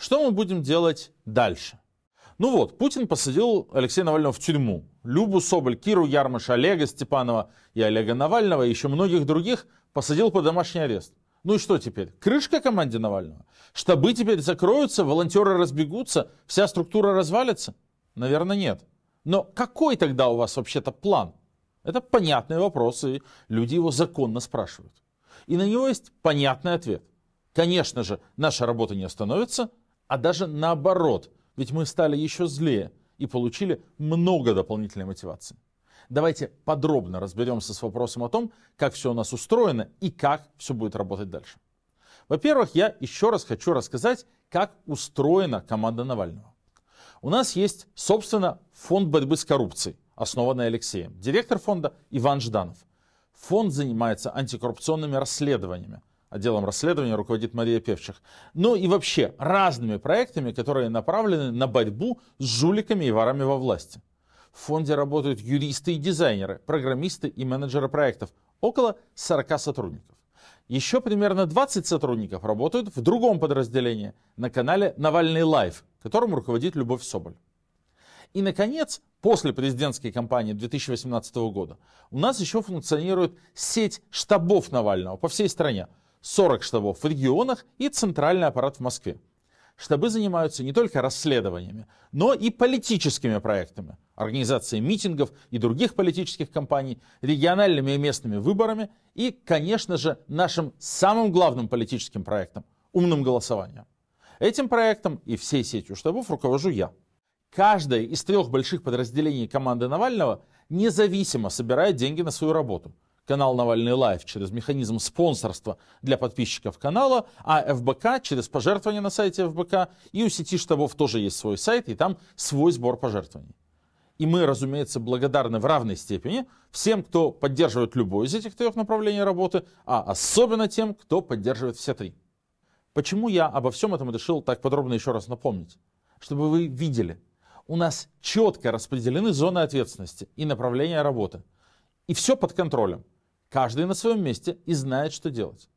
Что мы будем делать дальше? Ну вот, Путин посадил Алексея Навального в тюрьму. Любу Соболь, Киру Ярмаш, Олега Степанова и Олега Навального, и еще многих других посадил под домашний арест. Ну и что теперь? Крышка команде Навального? Штабы теперь закроются, волонтеры разбегутся, вся структура развалится? Наверное, нет. Но какой тогда у вас вообще-то план? Это понятный вопрос, и люди его законно спрашивают. И на него есть понятный ответ. Конечно же, наша работа не остановится – а даже наоборот, ведь мы стали еще злее и получили много дополнительной мотивации. Давайте подробно разберемся с вопросом о том, как все у нас устроено и как все будет работать дальше. Во-первых, я еще раз хочу рассказать, как устроена команда Навального. У нас есть, собственно, фонд борьбы с коррупцией, основанный Алексеем. Директор фонда Иван Жданов. Фонд занимается антикоррупционными расследованиями, Отделом расследования руководит Мария Певчих. Ну и вообще разными проектами, которые направлены на борьбу с жуликами и ворами во власти. В фонде работают юристы и дизайнеры, программисты и менеджеры проектов. Около 40 сотрудников. Еще примерно 20 сотрудников работают в другом подразделении на канале «Навальный лайв», которым руководит Любовь Соболь. И, наконец, после президентской кампании 2018 года у нас еще функционирует сеть штабов Навального по всей стране – 40 штабов в регионах и центральный аппарат в Москве. Штабы занимаются не только расследованиями, но и политическими проектами, организацией митингов и других политических кампаний, региональными и местными выборами и, конечно же, нашим самым главным политическим проектом – умным голосованием. Этим проектом и всей сетью штабов руковожу я. Каждое из трех больших подразделений команды Навального независимо собирает деньги на свою работу – канал Навальный Лайф через механизм спонсорства для подписчиков канала, а ФБК через пожертвования на сайте ФБК. И у сети штабов тоже есть свой сайт, и там свой сбор пожертвований. И мы, разумеется, благодарны в равной степени всем, кто поддерживает любое из этих трех направлений работы, а особенно тем, кто поддерживает все три. Почему я обо всем этом решил так подробно еще раз напомнить? Чтобы вы видели, у нас четко распределены зоны ответственности и направления работы. И все под контролем. Каждый на своем месте и знает, что делать.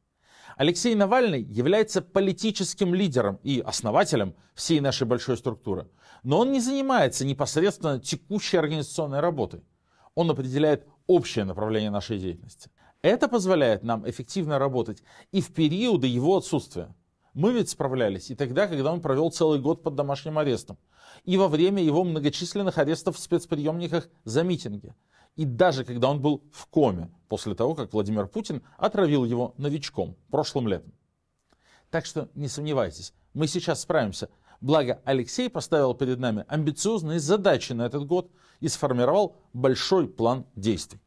Алексей Навальный является политическим лидером и основателем всей нашей большой структуры, но он не занимается непосредственно текущей организационной работой. Он определяет общее направление нашей деятельности. Это позволяет нам эффективно работать и в периоды его отсутствия. Мы ведь справлялись и тогда, когда он провел целый год под домашним арестом, и во время его многочисленных арестов в спецприемниках за митинги, и даже когда он был в коме после того, как Владимир Путин отравил его новичком прошлым летом. Так что не сомневайтесь, мы сейчас справимся. Благо Алексей поставил перед нами амбициозные задачи на этот год и сформировал большой план действий.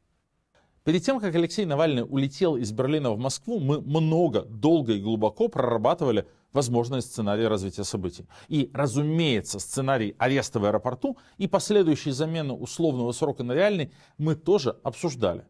Перед тем, как Алексей Навальный улетел из Берлина в Москву, мы много, долго и глубоко прорабатывали возможные сценарии развития событий. И, разумеется, сценарий ареста в аэропорту и последующей замены условного срока на реальный мы тоже обсуждали.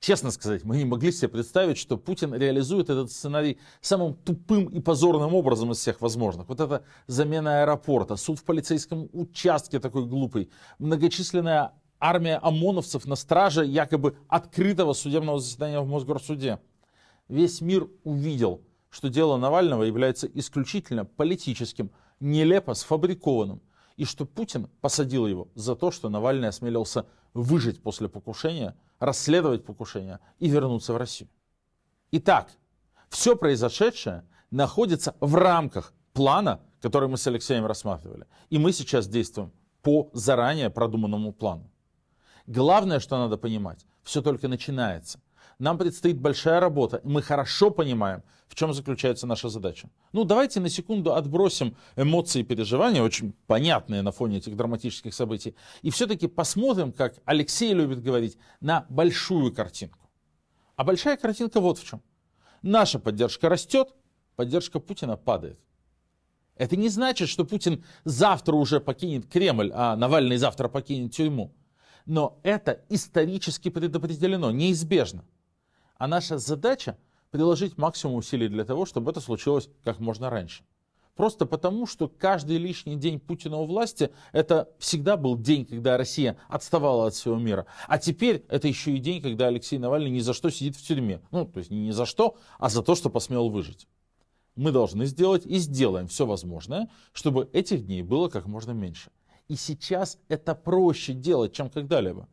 Честно сказать, мы не могли себе представить, что Путин реализует этот сценарий самым тупым и позорным образом из всех возможных. Вот эта замена аэропорта, суд в полицейском участке такой глупый, многочисленная армия ОМОНовцев на страже якобы открытого судебного заседания в Мосгорсуде. Весь мир увидел, что дело Навального является исключительно политическим, нелепо сфабрикованным, и что Путин посадил его за то, что Навальный осмелился выжить после покушения, расследовать покушение и вернуться в Россию. Итак, все произошедшее находится в рамках плана, который мы с Алексеем рассматривали. И мы сейчас действуем по заранее продуманному плану. Главное, что надо понимать, все только начинается. Нам предстоит большая работа. Мы хорошо понимаем, в чем заключается наша задача. Ну, давайте на секунду отбросим эмоции и переживания, очень понятные на фоне этих драматических событий, и все-таки посмотрим, как Алексей любит говорить, на большую картинку. А большая картинка вот в чем. Наша поддержка растет, поддержка Путина падает. Это не значит, что Путин завтра уже покинет Кремль, а Навальный завтра покинет тюрьму. Но это исторически предопределено, неизбежно. А наша задача приложить максимум усилий для того, чтобы это случилось как можно раньше. Просто потому, что каждый лишний день Путина у власти, это всегда был день, когда Россия отставала от всего мира. А теперь это еще и день, когда Алексей Навальный ни за что сидит в тюрьме. Ну, то есть не ни за что, а за то, что посмел выжить. Мы должны сделать и сделаем все возможное, чтобы этих дней было как можно меньше. И сейчас это проще делать, чем когда-либо.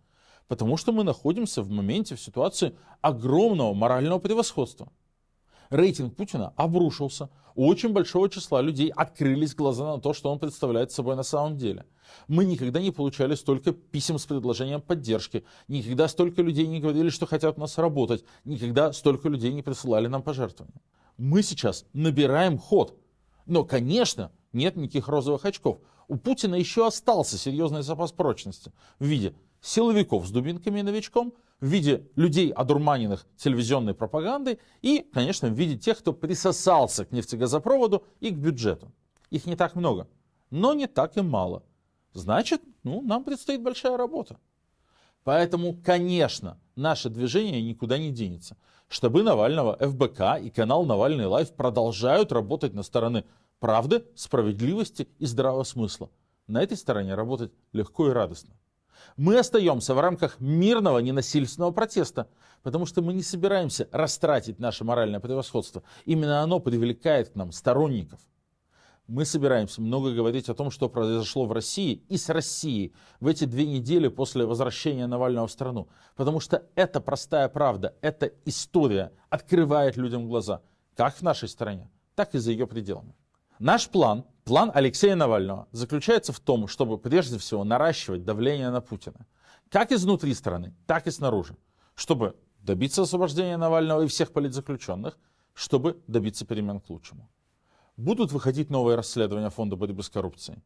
Потому что мы находимся в моменте, в ситуации огромного морального превосходства. Рейтинг Путина обрушился. У очень большого числа людей открылись глаза на то, что он представляет собой на самом деле. Мы никогда не получали столько писем с предложением поддержки, никогда столько людей не говорили, что хотят у нас работать, никогда столько людей не присылали нам пожертвования. Мы сейчас набираем ход. Но, конечно, нет никаких розовых очков. У Путина еще остался серьезный запас прочности в виде силовиков с дубинками и новичком, в виде людей, одурманенных телевизионной пропагандой, и, конечно, в виде тех, кто присосался к нефтегазопроводу и к бюджету. Их не так много, но не так и мало. Значит, ну, нам предстоит большая работа. Поэтому, конечно, наше движение никуда не денется. Штабы Навального, ФБК и канал «Навальный лайф» продолжают работать на стороны правды, справедливости и здравого смысла. На этой стороне работать легко и радостно. Мы остаемся в рамках мирного, ненасильственного протеста, потому что мы не собираемся растратить наше моральное превосходство. Именно оно привлекает к нам сторонников. Мы собираемся много говорить о том, что произошло в России и с Россией в эти две недели после возвращения Навального в страну. Потому что это простая правда, эта история открывает людям глаза, как в нашей стране, так и за ее пределами. Наш план – План Алексея Навального заключается в том, чтобы прежде всего наращивать давление на Путина. Как изнутри страны, так и снаружи. Чтобы добиться освобождения Навального и всех политзаключенных, чтобы добиться перемен к лучшему. Будут выходить новые расследования Фонда борьбы с коррупцией.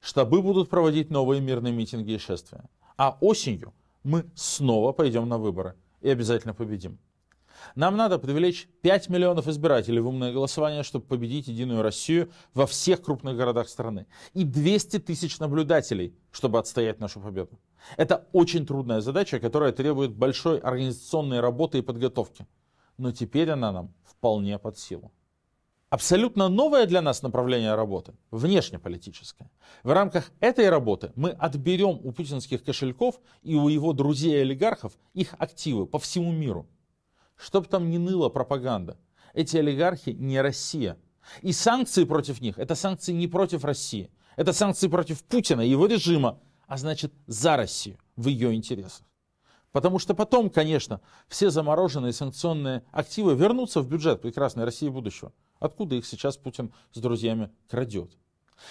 Штабы будут проводить новые мирные митинги и шествия. А осенью мы снова пойдем на выборы и обязательно победим. Нам надо привлечь 5 миллионов избирателей в умное голосование, чтобы победить Единую Россию во всех крупных городах страны. И 200 тысяч наблюдателей, чтобы отстоять нашу победу. Это очень трудная задача, которая требует большой организационной работы и подготовки. Но теперь она нам вполне под силу. Абсолютно новое для нас направление работы – внешнеполитическое. В рамках этой работы мы отберем у путинских кошельков и у его друзей-олигархов их активы по всему миру – Чтоб там не ныла пропаганда. Эти олигархи не Россия. И санкции против них, это санкции не против России. Это санкции против Путина и его режима, а значит за Россию, в ее интересах. Потому что потом, конечно, все замороженные санкционные активы вернутся в бюджет прекрасной России будущего. Откуда их сейчас Путин с друзьями крадет?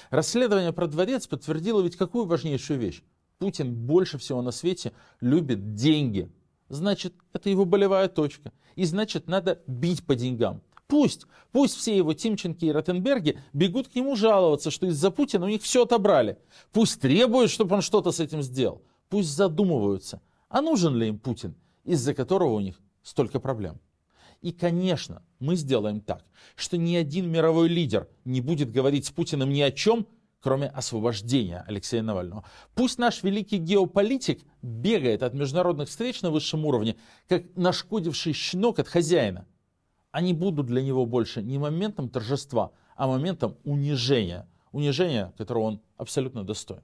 Расследование про дворец подтвердило ведь какую важнейшую вещь. Путин больше всего на свете любит деньги, значит, это его болевая точка. И значит, надо бить по деньгам. Пусть, пусть все его Тимченки и Ротенберги бегут к нему жаловаться, что из-за Путина у них все отобрали. Пусть требуют, чтобы он что-то с этим сделал. Пусть задумываются, а нужен ли им Путин, из-за которого у них столько проблем. И, конечно, мы сделаем так, что ни один мировой лидер не будет говорить с Путиным ни о чем, кроме освобождения Алексея Навального. Пусть наш великий геополитик бегает от международных встреч на высшем уровне, как нашкодивший щенок от хозяина. Они будут для него больше не моментом торжества, а моментом унижения. Унижения, которого он абсолютно достоин.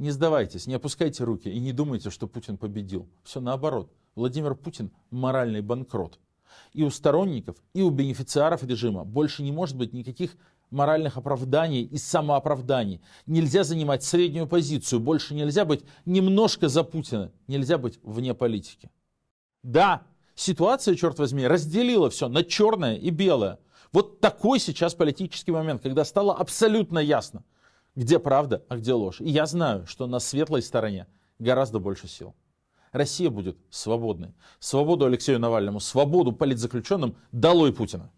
Не сдавайтесь, не опускайте руки и не думайте, что Путин победил. Все наоборот. Владимир Путин – моральный банкрот. И у сторонников, и у бенефициаров режима больше не может быть никаких моральных оправданий и самооправданий. Нельзя занимать среднюю позицию, больше нельзя быть немножко за Путина, нельзя быть вне политики. Да, ситуация, черт возьми, разделила все на черное и белое. Вот такой сейчас политический момент, когда стало абсолютно ясно, где правда, а где ложь. И я знаю, что на светлой стороне гораздо больше сил. Россия будет свободной. Свободу Алексею Навальному, свободу политзаключенным долой Путина.